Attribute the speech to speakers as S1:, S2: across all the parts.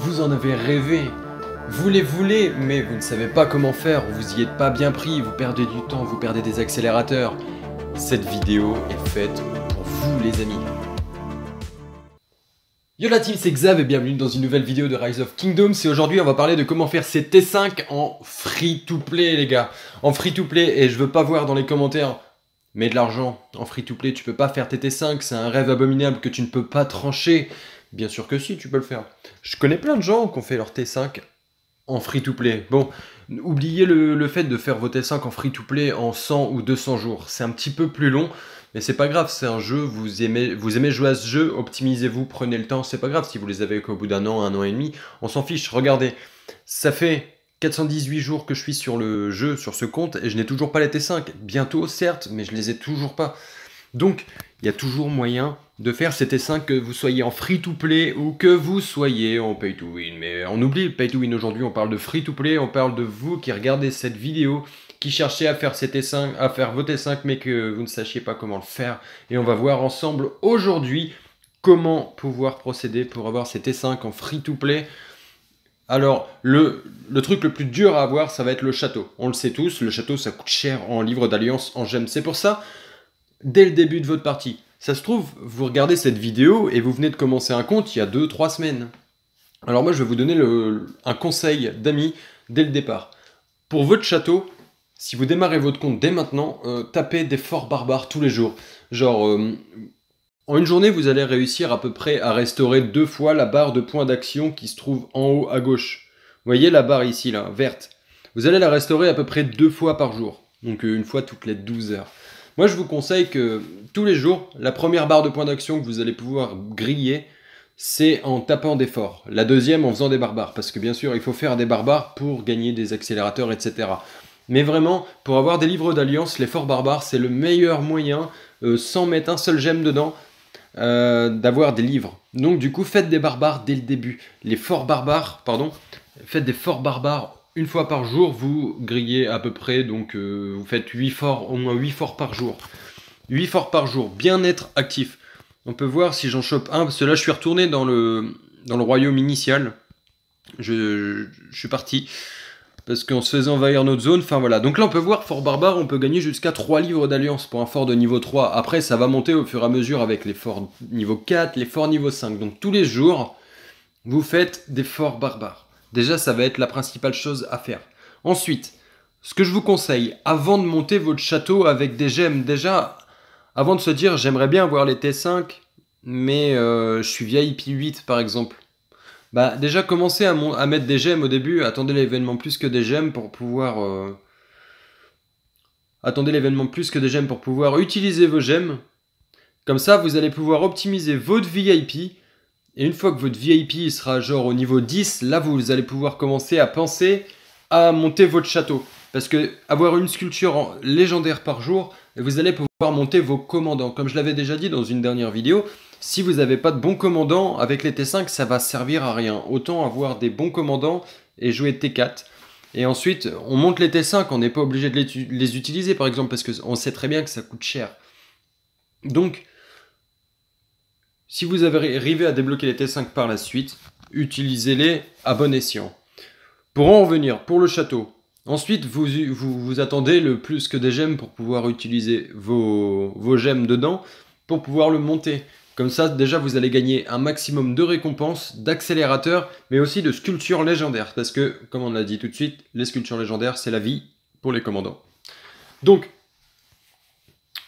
S1: Vous en avez rêvé. Vous les voulez, mais vous ne savez pas comment faire, vous y êtes pas bien pris, vous perdez du temps, vous perdez des accélérateurs. Cette vidéo est faite pour vous les amis. Yo la team, c'est Xav et bienvenue dans une nouvelle vidéo de Rise of Kingdoms et aujourd'hui on va parler de comment faire ces T5 en free to play les gars. En free to play et je veux pas voir dans les commentaires mais de l'argent en free to play, tu peux pas faire tes T5, c'est un rêve abominable que tu ne peux pas trancher. Bien sûr que si, tu peux le faire. Je connais plein de gens qui ont fait leur T5 en free-to-play. Bon, oubliez le, fait de faire vos T5 en free-to-play en 100 ou 200 jours. C'est un petit peu plus long, mais c'est pas grave, c'est un jeu, vous aimez, vous aimez jouer à ce jeu, optimisez-vous, prenez le temps, c'est pas grave si vous les avez qu'au bout d'un an, un an et demi, on s'en fiche. Regardez, ça fait 418 jours que je suis sur le jeu, sur ce compte, et je n'ai toujours pas les T5. Bientôt, certes, mais je les ai toujours pas. Donc, il y a toujours moyen de faire cet 5 que vous soyez en free-to-play ou que vous soyez en pay-to-win. Mais on oublie le pay-to-win aujourd'hui, on parle de free-to-play, on parle de vous qui regardez cette vidéo, qui cherchez à faire cet 5 à faire T5, mais que vous ne sachiez pas comment le faire. Et on va voir ensemble aujourd'hui comment pouvoir procéder pour avoir cet 5 en free-to-play. Alors, le, truc le plus dur à avoir, ça va être le château. On le sait tous, le château, ça coûte cher en livres d'alliance, en gemmes. C'est pour ça dès le début de votre partie. Ça se trouve, vous regardez cette vidéo et vous venez de commencer un compte il y a 2-3 semaines. Alors moi, je vais vous donner un conseil d'ami dès le départ. Pour votre château, si vous démarrez votre compte dès maintenant, euh, tapez des forts barbares tous les jours. Genre, euh, en une journée, vous allez réussir à peu près à restaurer deux fois la barre de points d'action qui se trouve en haut à gauche. Vous voyez la barre ici, là, verte. Vous allez la restaurer à peu près deux fois par jour. Donc euh, une fois toutes les 12 heures. Moi, je vous conseille que tous les jours, la première barre de points d'action que vous allez pouvoir griller, c'est en tapant des forts. La deuxième, en faisant des barbares. Parce que bien sûr, il faut faire des barbares pour gagner des accélérateurs, etc. Mais vraiment, pour avoir des livres d'alliance, les forts barbares, c'est le meilleur moyen, euh, sans mettre un seul gemme dedans, euh, d'avoir des livres. Donc du coup, faites des barbares dès le début. Les forts barbares, pardon, faites des forts barbares une fois par jour, vous grillez à peu près, donc euh, vous faites 8 forts, au moins 8 forts par jour. 8 forts par jour, bien être actif. On peut voir si j'en chope un, parce que là je suis retourné dans le, dans le royaume initial. Je, suis parti. Parce qu'en se faisant envahir notre zone, enfin voilà. Donc là on peut voir, fort barbare, on peut gagner jusqu'à 3 livres d'alliance pour un fort de niveau 3. Après ça va monter au fur et à mesure avec les forts niveau 4, les forts niveau 5. Donc tous les jours, vous faites des forts barbares. Déjà, ça va être la principale chose à faire. Ensuite, ce que je vous conseille, avant de monter votre château avec des gemmes, déjà, avant de se dire j'aimerais bien avoir les T5, mais euh, je suis vieille 8 par exemple. Bah déjà commencez à, mettre des gemmes au début, attendez l'événement plus que des gemmes pour pouvoir... Euh, attendez l'événement plus que des gemmes pour pouvoir utiliser vos gemmes. Comme ça, vous allez pouvoir optimiser votre VIP et une fois que votre VIP sera genre au niveau 10, là vous allez pouvoir commencer à penser à monter votre château. Parce que avoir une sculpture légendaire par jour, vous allez pouvoir monter vos commandants. Comme je l'avais déjà dit dans une dernière vidéo, si vous n'avez pas de bons commandants, avec les T5, ça va servir à rien. Autant avoir des bons commandants et jouer T4. Et ensuite, on monte les T5, on n'est pas obligé de les utiliser par exemple, parce qu'on sait très bien que ça coûte cher. Donc, si vous arrivez à débloquer les T5 par la suite, utilisez-les à bon escient. Pour en revenir, pour le château, ensuite vous vous, attendez le plus que des gemmes pour pouvoir utiliser vos, vos gemmes dedans, pour pouvoir le monter. Comme ça, déjà, vous allez gagner un maximum de récompenses, d'accélérateurs, mais aussi de sculptures légendaires. Parce que, comme on l'a dit tout de suite, les sculptures légendaires, c'est la vie pour les commandants. Donc,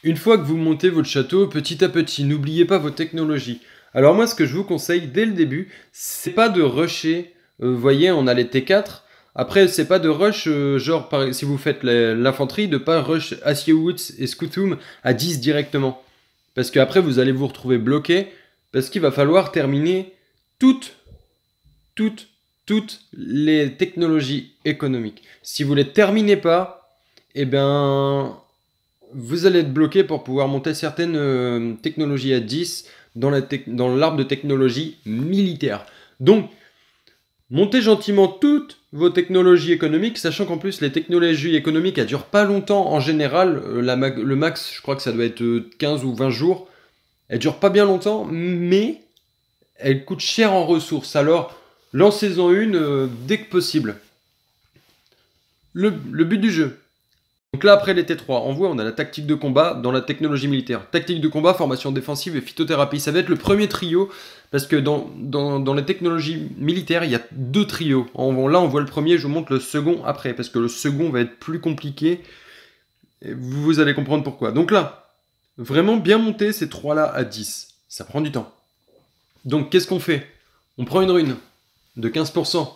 S1: une fois que vous montez votre château, petit à petit, n'oubliez pas vos technologies. Alors moi, ce que je vous conseille dès le début, c'est pas de rusher. Euh, vous voyez, on a les T4. Après, c'est pas de rush, euh, genre si vous faites l'infanterie, de pas rush Woods et Scutum à 10 directement. Parce qu'après, vous allez vous retrouver bloqué, parce qu'il va falloir terminer toutes, toutes, toutes les technologies économiques. Si vous les terminez pas, eh ben, vous allez être bloqué pour pouvoir monter certaines euh, technologies à 10 dans l'arbre de technologie militaire. Donc, montez gentiment toutes vos technologies économiques, sachant qu'en plus les technologies économiques, elles durent pas longtemps en général. Euh, le max, je crois que ça doit être 15 euh, ou 20 jours. Elles durent pas bien longtemps, mais elles coûtent cher en ressources. Alors, lancez-en une dès que possible. le but du jeu, donc là, après les T3, on voit, on a la tactique de combat dans la technologie militaire. Tactique de combat, formation défensive et phytothérapie. Ça va être le premier trio, parce que dans, les technologies militaires, il y a deux trios. là, on voit le premier, je vous montre le second après, parce que le second va être plus compliqué. vous, vous allez comprendre pourquoi. Donc là, vraiment bien monter ces trois-là à 10. Ça prend du temps. Donc qu'est-ce qu'on fait On prend une rune de 15%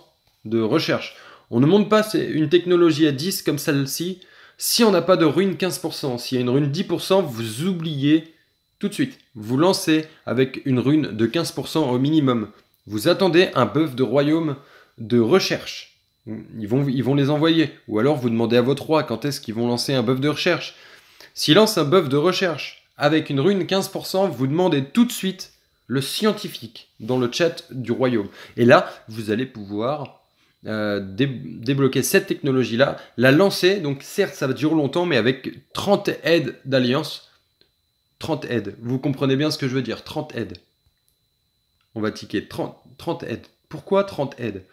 S1: de recherche. On ne monte pas une technologie à 10 comme celle-ci si on n'a pas de rune 15%, s'il y a une rune 10%, vous oubliez tout de suite. Vous lancez avec une rune de 15% au minimum. Vous attendez un buff de royaume de recherche. Ils vont, ils vont les envoyer. Ou alors vous demandez à votre roi quand est-ce qu'ils vont lancer un buff de recherche. S'il lance un buff de recherche avec une rune 15%, vous demandez tout de suite le scientifique dans le chat du royaume. Et là, vous allez pouvoir euh, débloquer cette technologie-là, la lancer. Donc certes, ça va durer longtemps, mais avec 30 aides d'alliance. 30 aides. Vous comprenez bien ce que je veux dire. 30 aides. On va ticker 30, 30 aides. Pourquoi 30 aides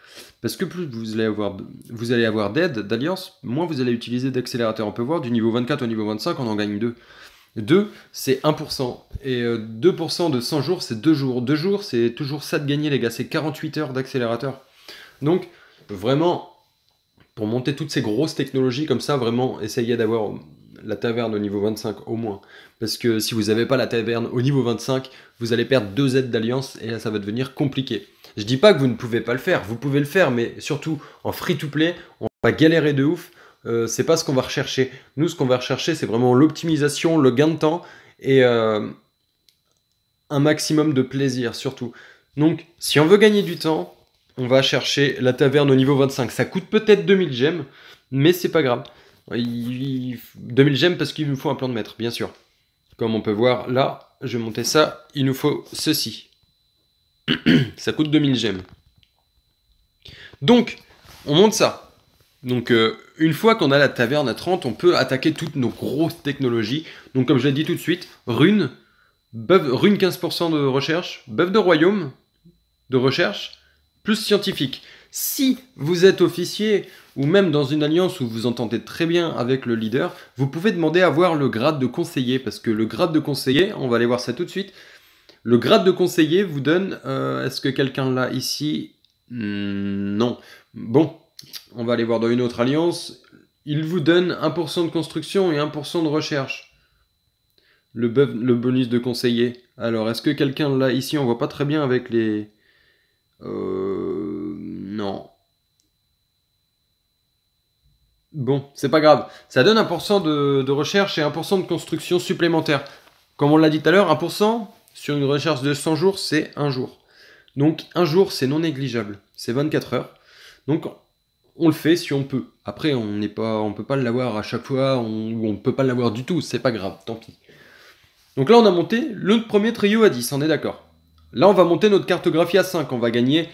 S1: Parce que plus vous allez avoir, vous allez avoir d'aide, d'alliance, moins vous allez utiliser d'accélérateur. On peut voir, du niveau 24 au niveau 25, on en gagne 2. 2, c'est 1%. Et 2% euh, de 100 jours, c'est 2 jours. 2 jours, c'est toujours ça de gagner, les gars. C'est 48 heures d'accélérateur. Donc, vraiment, pour monter toutes ces grosses technologies comme ça, vraiment, essayez d'avoir la taverne au niveau 25 au moins. Parce que si vous n'avez pas la taverne au niveau 25, vous allez perdre deux aides d'alliance et là ça va devenir compliqué. Je dis pas que vous ne pouvez pas le faire, vous pouvez le faire, mais surtout en free-to-play, on va galérer de ouf. Ce euh, c'est pas ce qu'on va rechercher. Nous, ce qu'on va rechercher, c'est vraiment l'optimisation, le gain de temps et euh, un maximum de plaisir surtout. Donc, si on veut gagner du temps, on va chercher la taverne au niveau 25. Ça coûte peut-être 2000 gemmes, mais c'est pas grave. 2000 gemmes parce qu'il nous faut un plan de maître, bien sûr. Comme on peut voir là, je vais monter ça, il nous faut ceci. ça coûte 2000 gemmes. Donc, on monte ça. Donc, euh, une fois qu'on a la taverne à 30, on peut attaquer toutes nos grosses technologies. Donc, comme je l'ai dit tout de suite, rune, buff, rune 15% de recherche, buff de royaume de recherche, plus scientifique. Si vous êtes officier ou même dans une alliance où vous entendez très bien avec le leader, vous pouvez demander à voir le grade de conseiller parce que le grade de conseiller, on va aller voir ça tout de suite. Le grade de conseiller vous donne. Euh, est-ce que quelqu'un l'a ici hmm, Non. Bon, on va aller voir dans une autre alliance. Il vous donne 1% de construction et 1% de recherche. Le, bonus de conseiller. Alors, est-ce que quelqu'un là ici On voit pas très bien avec les, euh, non. Bon, c'est pas grave. Ça donne 1% de, de, recherche et 1% de construction supplémentaire. Comme on l'a dit tout à l'heure, 1% sur une recherche de 100 jours, c'est 1 jour. Donc 1 jour, c'est non négligeable. C'est 24 heures. Donc on le fait si on peut. Après, on n'est pas, on peut pas l'avoir à chaque fois, ou on peut pas l'avoir du tout, c'est pas grave, tant pis. Donc là, on a monté le premier trio à 10, on est d'accord. Là, on va monter notre cartographie à 5. On va gagner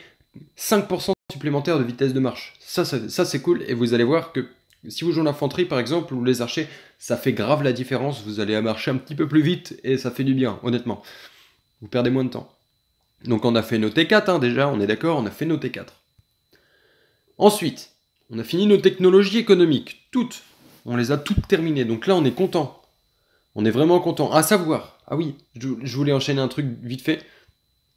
S1: 5% supplémentaire de vitesse de marche. Ça, c'est cool. Et vous allez voir que si vous jouez l'infanterie, par exemple, ou les archers, ça fait grave la différence. Vous allez marcher un petit peu plus vite et ça fait du bien, honnêtement. Vous perdez moins de temps. Donc on a fait nos T4 hein, déjà, on est d'accord, on a fait nos T4. Ensuite, on a fini nos technologies économiques, toutes. On les a toutes terminées, donc là on est content. On est vraiment content. À savoir, ah oui, je voulais enchaîner un truc vite fait.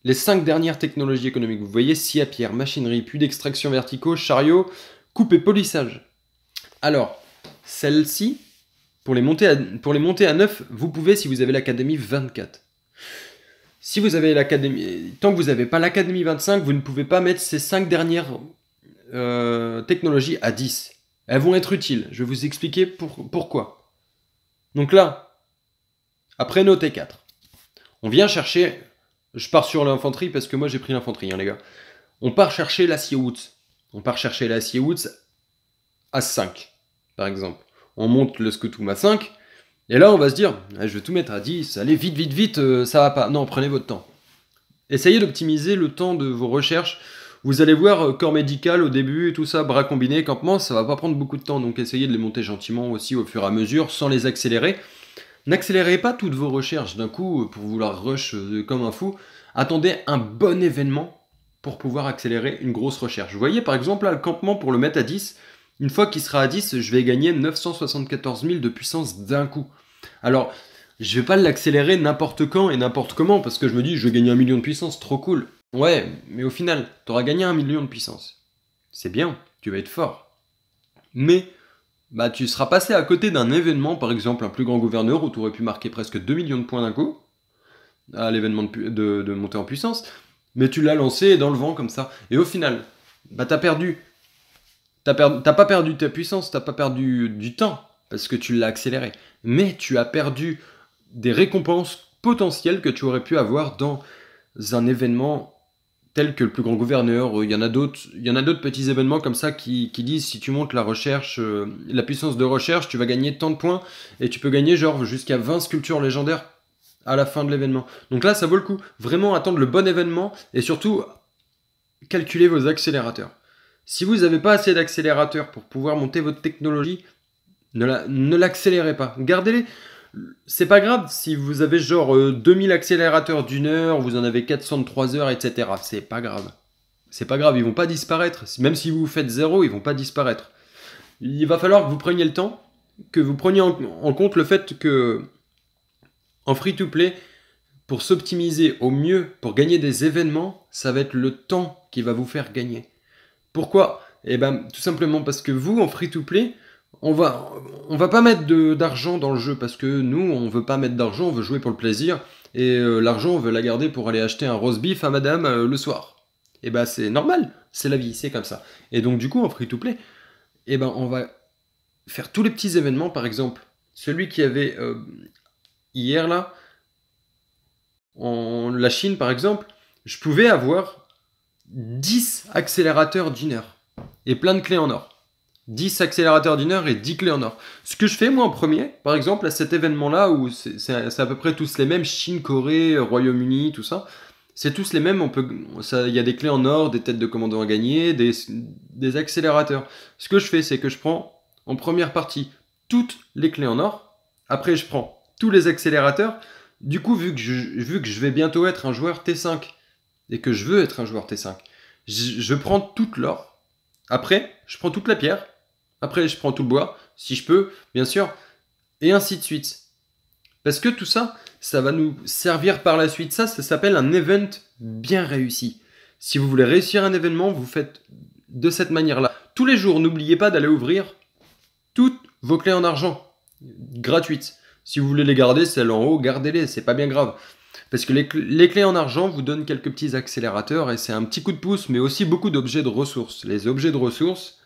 S1: Les cinq dernières technologies économiques, vous voyez, scie à pierre, machinerie, puits d'extraction verticaux, chariot, coupe et polissage. Alors, celle-ci, pour, les monter à, pour les monter à 9, vous pouvez si vous avez l'Académie 24. Si vous avez l'Académie... Tant que vous n'avez pas l'Académie 25, vous ne pouvez pas mettre ces cinq dernières euh, technologies à 10. Elles vont être utiles. Je vais vous expliquer pourquoi. Donc là, après nos 4 on vient chercher je pars sur l'infanterie parce que moi j'ai pris l'infanterie, hein, les gars. On part chercher l'acier Woods. On part chercher l'acier Woods à 5, par exemple. On monte le scutum à 5. Et là, on va se dire, eh, je vais tout mettre à 10, allez, vite, vite, vite, euh, ça va pas. Non, prenez votre temps. Essayez d'optimiser le temps de vos recherches. Vous allez voir, euh, corps médical au début, tout ça, bras combinés, campement, ça va pas prendre beaucoup de temps. Donc essayez de les monter gentiment aussi au fur et à mesure, sans les accélérer. N'accélérez pas toutes vos recherches d'un coup pour vouloir rush euh, comme un fou. Attendez un bon événement pour pouvoir accélérer une grosse recherche. Vous voyez par exemple là le campement pour le mettre à 10. Une fois qu'il sera à 10, je vais gagner 974 000 de puissance d'un coup. Alors, je vais pas l'accélérer n'importe quand et n'importe comment parce que je me dis je vais gagner un million de puissance, trop cool. Ouais, mais au final, tu auras gagné un million de puissance. C'est bien, tu vas être fort. Mais bah tu seras passé à côté d'un événement, par exemple un plus grand gouverneur, où tu aurais pu marquer presque 2 millions de points d'un coup, à l'événement de, montée en puissance, mais tu l'as lancé dans le vent comme ça. Et au final, bah t'as perdu. T'as, pas perdu ta puissance, t'as pas perdu du temps, parce que tu l'as accéléré. Mais tu as perdu des récompenses potentielles que tu aurais pu avoir dans un événement tel que le plus grand gouverneur. Euh, il y en a d'autres, il y en a d'autres petits événements comme ça qui, disent si tu montes la recherche, euh, la puissance de recherche, tu vas gagner tant de points et tu peux gagner genre jusqu'à 20 sculptures légendaires à la fin de l'événement. Donc là, ça vaut le coup. Vraiment attendre le bon événement et surtout calculer vos accélérateurs. Si vous n'avez pas assez d'accélérateurs pour pouvoir monter votre technologie, ne l'accélérez pas. Gardez-les c'est pas grave si vous avez genre 2000 euh, accélérateurs d'une heure, vous en avez 400 de 3 heures, etc. C'est pas grave. C'est pas grave, ils vont pas disparaître. Même si vous faites zéro, ils vont pas disparaître. Il va falloir que vous preniez le temps, que vous preniez en, compte le fait que en free to play, pour s'optimiser au mieux, pour gagner des événements, ça va être le temps qui va vous faire gagner. Pourquoi Eh ben tout simplement parce que vous, en free to play, on va, on va pas mettre d'argent dans le jeu parce que nous, on veut pas mettre d'argent, on veut jouer pour le plaisir. Et euh, l'argent, on veut la garder pour aller acheter un roast beef à madame euh, le soir. Et eh bah, ben, c'est normal, c'est la vie, c'est comme ça. Et donc, du coup, en free to play, et eh ben, on va faire tous les petits événements, par exemple. Celui qui avait euh, hier là, en la Chine par exemple, je pouvais avoir 10 accélérateurs d'une et plein de clés en or. 10 accélérateurs d'une heure et 10 clés en or. Ce que je fais moi en premier, par exemple à cet événement-là où c'est à peu près tous les mêmes, Chine, Corée, Royaume-Uni, tout ça, c'est tous les mêmes. On peut, il y a des clés en or, des têtes de commandement à gagner, des, accélérateurs. Ce que je fais, c'est que je prends en première partie toutes les clés en or. Après, je prends tous les accélérateurs. Du coup, vu que je, vu que je vais bientôt être un joueur T5 et que je veux être un joueur T5, je, je prends toute l'or. Après, je prends toute la pierre après, je prends tout le bois, si je peux, bien sûr, et ainsi de suite. Parce que tout ça, ça va nous servir par la suite. Ça, ça s'appelle un event bien réussi. Si vous voulez réussir un événement, vous faites de cette manière-là. Tous les jours, n'oubliez pas d'aller ouvrir toutes vos clés en argent, gratuites. Si vous voulez les garder, celles en haut, gardez-les, c'est pas bien grave. Parce que les, les, clés en argent vous donnent quelques petits accélérateurs et c'est un petit coup de pouce, mais aussi beaucoup d'objets de ressources. Les objets de ressources,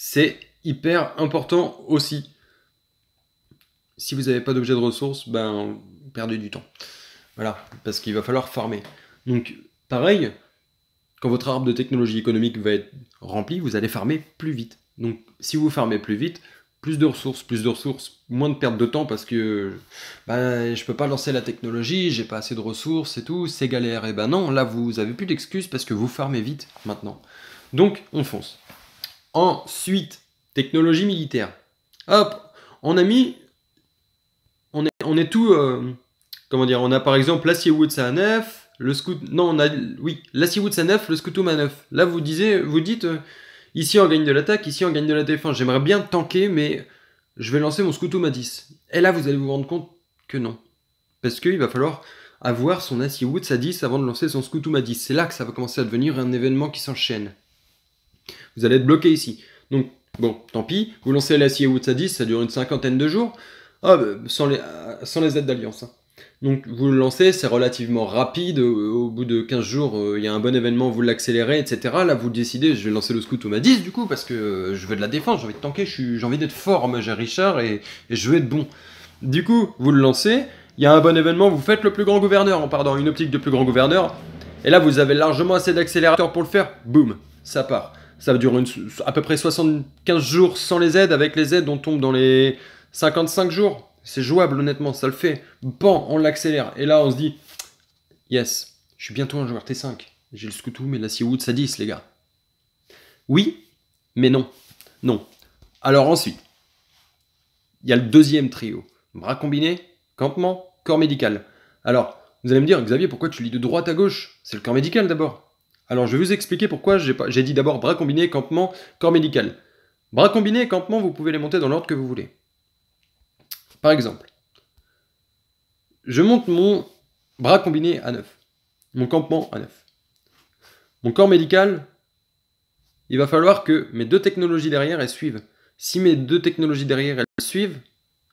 S1: c'est hyper important aussi. Si vous n'avez pas d'objet de ressources, ben, perdez du temps. Voilà, parce qu'il va falloir farmer. Donc, pareil, quand votre arbre de technologie économique va être rempli, vous allez farmer plus vite. Donc, si vous farmez plus vite, plus de ressources, plus de ressources, moins de perte de temps parce que ben, je peux pas lancer la technologie, j'ai pas assez de ressources et tout, c'est galère. Et ben non, là vous avez plus d'excuses parce que vous farmez vite maintenant. Donc on fonce. Ensuite, technologie militaire. Hop, on a mis, on est, on est tout, euh, comment dire, on a par exemple L'acier woods à 9, le scout, non, on a, oui, l'acier woods à 9, le Scoutum à 9. Là, vous disiez, vous dites, euh, ici on gagne de l'attaque, ici on gagne de la défense. J'aimerais bien tanker, mais je vais lancer mon Scoutum à 10. Et là, vous allez vous rendre compte que non. Parce qu'il va falloir avoir son acier Woods à 10 avant de lancer son Scoutum à 10. C'est là que ça va commencer à devenir un événement qui s'enchaîne. Vous allez être bloqué ici. Donc, bon, tant pis, vous lancez la Woods à 10, ça dure une cinquantaine de jours, ah, bah, euh, sans, les, aides d'alliance. Hein. Donc vous le lancez, c'est relativement rapide, au bout de 15 jours, euh, il y a un bon événement, vous l'accélérez, etc. Là, vous décidez, je vais lancer le scout au ma 10 du coup, parce que euh, je veux de la défense, j'ai envie de tanker, j'ai envie d'être fort moi Richard, et, je veux être bon. Du coup, vous le lancez, il y a un bon événement, vous faites le plus grand gouverneur, en pardon, une optique de plus grand gouverneur, et là vous avez largement assez d'accélérateur pour le faire, boum, ça part ça va durer à peu près 75 jours sans les aides. Avec les aides, on tombe dans les 55 jours. C'est jouable, honnêtement, ça le fait. Bon, on l'accélère. Et là, on se dit, yes, je suis bientôt un joueur T5. J'ai le Scoutoum mais la Seawood, ça 10, les gars. Oui, mais non. Non. Alors ensuite, il y a le deuxième trio. Bras combinés, campement, corps médical. Alors, vous allez me dire, Xavier, pourquoi tu lis de droite à gauche C'est le corps médical d'abord. Alors je vais vous expliquer pourquoi j'ai dit d'abord bras combiné, campement, corps médical. Bras combiné et campement, vous pouvez les monter dans l'ordre que vous voulez. Par exemple, je monte mon bras combiné à 9, mon campement à 9. Mon corps médical, il va falloir que mes deux technologies derrière, elles suivent. Si mes deux technologies derrière, elles suivent,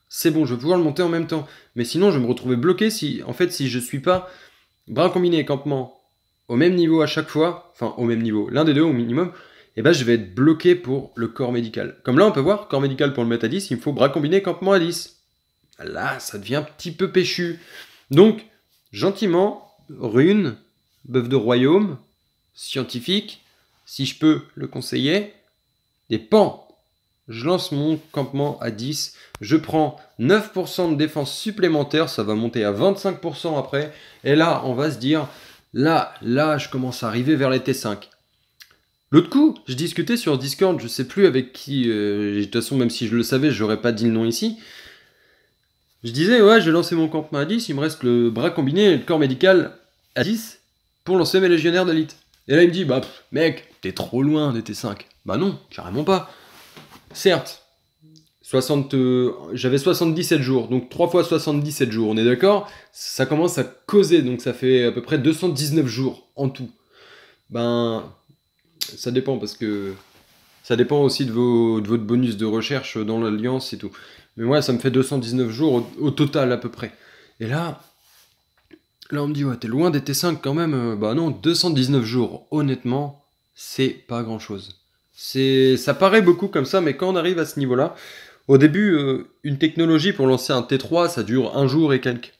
S1: c'est bon, je vais pouvoir le monter en même temps. Mais sinon, je vais me retrouver bloqué si, en fait, si je ne suis pas bras combiné et campement au même niveau à chaque fois, enfin au même niveau, l'un des deux au minimum, et eh ben je vais être bloqué pour le corps médical. Comme là on peut voir, corps médical pour le mettre à 10, il me faut bras combiné, campement à 10. Là, ça devient un petit peu péchu. Donc, gentiment, rune, bœuf de royaume, scientifique, si je peux le conseiller, des pans. Je lance mon campement à 10, je prends 9% de défense supplémentaire, ça va monter à 25% après, et là on va se dire, Là, là, je commence à arriver vers les T5. L'autre coup, je discutais sur Discord, je sais plus avec qui, euh, de toute façon, même si je le savais, j'aurais pas dit le nom ici. Je disais, ouais, j'ai lancé mon campement à 10, il me reste le bras combiné et le corps médical à 10 pour lancer mes légionnaires d'élite. Et là, il me dit, bah, mec, t'es trop loin des T5. Bah non, carrément pas. Certes, 60, euh, j'avais 77 jours, donc 3 fois 77 jours, on est d'accord Ça commence à causer, donc ça fait à peu près 219 jours en tout. Ben, ça dépend parce que ça dépend aussi de, vos, votre bonus de recherche dans l'alliance et tout. Mais moi, ça me fait 219 jours au, total à peu près. Et là, là on me dit, ouais, t'es loin des T5 quand même. Euh, bah ben non, 219 jours, honnêtement, c'est pas grand chose. ça paraît beaucoup comme ça, mais quand on arrive à ce niveau-là, au début, euh, une technologie pour lancer un T3, ça dure un jour et quelques.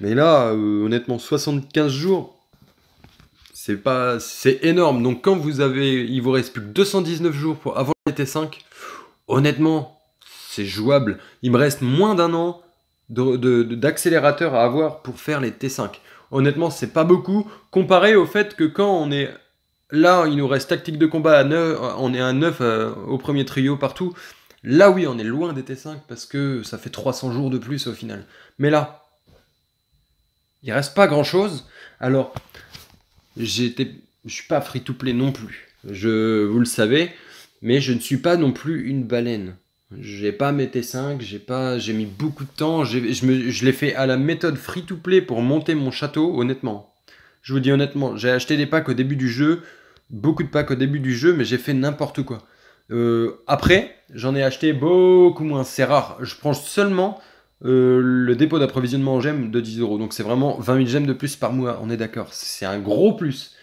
S1: Mais là, euh, honnêtement, 75 jours, c'est pas, c'est énorme. Donc quand vous avez, il vous reste plus que 219 jours pour avoir les T5, honnêtement, c'est jouable. Il me reste moins d'un an d'accélérateur à avoir pour faire les T5. Honnêtement, c'est pas beaucoup comparé au fait que quand on est là, il nous reste tactique de combat à 9, on est à 9 euh, au premier trio partout. Là, oui, on est loin des T5 parce que ça fait 300 jours de plus au final. Mais là, il reste pas grand chose. Alors, j'étais, ne suis pas free to play non plus. Je, vous le savez, mais je ne suis pas non plus une baleine. J'ai pas mes T5, j'ai pas, j'ai mis beaucoup de temps. Je, je l'ai fait à la méthode free to play pour monter mon château. Honnêtement, je vous dis honnêtement, j'ai acheté des packs au début du jeu, beaucoup de packs au début du jeu, mais j'ai fait n'importe quoi. Euh, après, j'en ai acheté beaucoup moins. C'est rare. Je prends seulement euh, le dépôt d'approvisionnement en gemmes de 10 euros. Donc c'est vraiment 20 000 gemmes de plus par mois. On est d'accord. C'est un gros plus.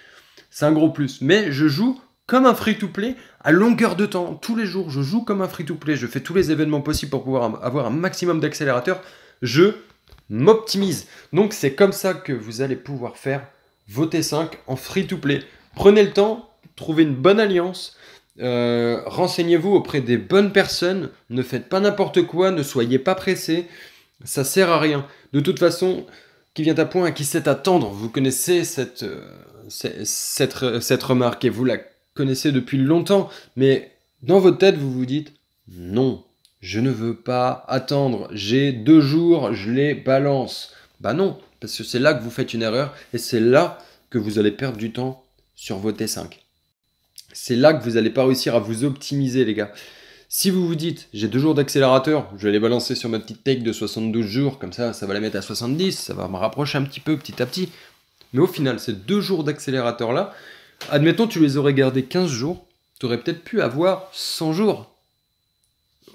S1: C'est un gros plus. Mais je joue comme un free-to-play à longueur de temps. Tous les jours, je joue comme un free-to-play. Je fais tous les événements possibles pour pouvoir avoir un maximum d'accélérateurs. Je m'optimise. Donc c'est comme ça que vous allez pouvoir faire vos T5 en free-to-play. Prenez le temps, trouvez une bonne alliance euh, renseignez-vous auprès des bonnes personnes, ne faites pas n'importe quoi, ne soyez pas pressé. ça sert à rien. De toute façon, qui vient à point et qui sait attendre, vous connaissez cette, euh, cette, euh, cette, remarque et vous la connaissez depuis longtemps, mais dans votre tête, vous vous dites non, je ne veux pas attendre, j'ai deux jours, je les balance. Bah non, parce que c'est là que vous faites une erreur et c'est là que vous allez perdre du temps sur vos T5 c'est là que vous n'allez pas réussir à vous optimiser, les gars. Si vous vous dites, j'ai deux jours d'accélérateur, je vais les balancer sur ma petite tech de 72 jours, comme ça, ça va la mettre à 70, ça va me rapprocher un petit peu, petit à petit. Mais au final, ces deux jours d'accélérateur-là, admettons, tu les aurais gardés 15 jours, tu aurais peut-être pu avoir 100 jours.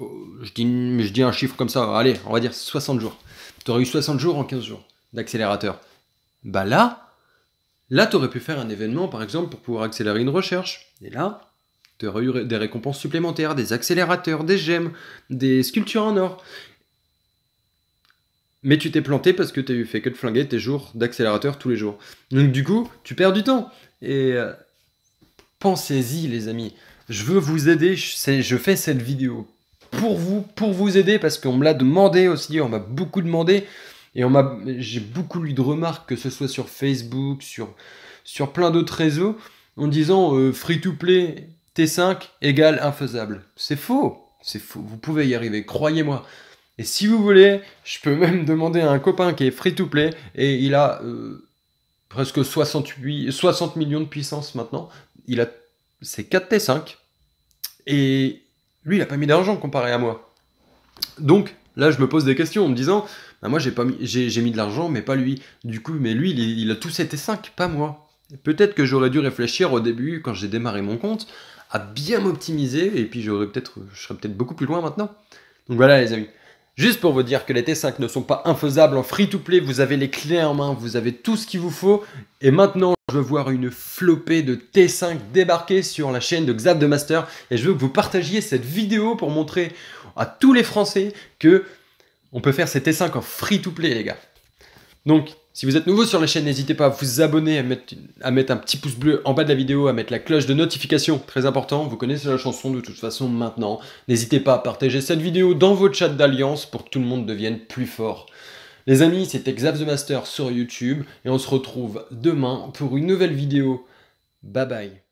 S1: Euh, je dis, je dis un chiffre comme ça, allez, on va dire 60 jours. Tu aurais eu 60 jours en 15 jours d'accélérateur. Bah là, Là, tu aurais pu faire un événement, par exemple, pour pouvoir accélérer une recherche. Et là, tu aurais eu des récompenses supplémentaires, des accélérateurs, des gemmes, des sculptures en or. Mais tu t'es planté parce que tu as eu fait que de flinguer tes jours d'accélérateur tous les jours. Donc du coup, tu perds du temps. Et euh, pensez-y, les amis. Je veux vous aider, je fais cette vidéo pour vous, pour vous aider, parce qu'on me l'a demandé aussi, on m'a beaucoup demandé et on m'a, j'ai beaucoup lu de remarques, que ce soit sur Facebook, sur, sur plein d'autres réseaux, en disant euh, free to play T5 égale infaisable. C'est faux, c'est faux. Vous pouvez y arriver, croyez-moi. Et si vous voulez, je peux même demander à un copain qui est free to play et il a euh, presque 68, 60 millions de puissance maintenant. Il a ses 4 T5 et lui, il a pas mis d'argent comparé à moi. Donc, Là, je me pose des questions en me disant, bah, moi, j'ai mis, de l'argent, mais pas lui. Du coup, mais lui, il, a tous t 5, pas moi. Peut-être que j'aurais dû réfléchir au début, quand j'ai démarré mon compte, à bien m'optimiser, et puis j'aurais peut-être, je serais peut-être beaucoup plus loin maintenant. Donc voilà, les amis. Juste pour vous dire que les T5 ne sont pas infaisables en free-to-play, vous avez les clés en main, vous avez tout ce qu'il vous faut. Et maintenant, je veux voir une flopée de T5 débarquer sur la chaîne de Xab de Master. Et je veux que vous partagiez cette vidéo pour montrer à tous les Français que on peut faire cet E5 en free-to-play, les gars. Donc, si vous êtes nouveau sur la chaîne, n'hésitez pas à vous abonner, à mettre, à mettre, un petit pouce bleu en bas de la vidéo, à mettre la cloche de notification, très important, vous connaissez la chanson de toute façon maintenant. N'hésitez pas à partager cette vidéo dans vos chats d'alliance pour que tout le monde devienne plus fort. Les amis, c'était Xav The Master sur YouTube et on se retrouve demain pour une nouvelle vidéo. Bye bye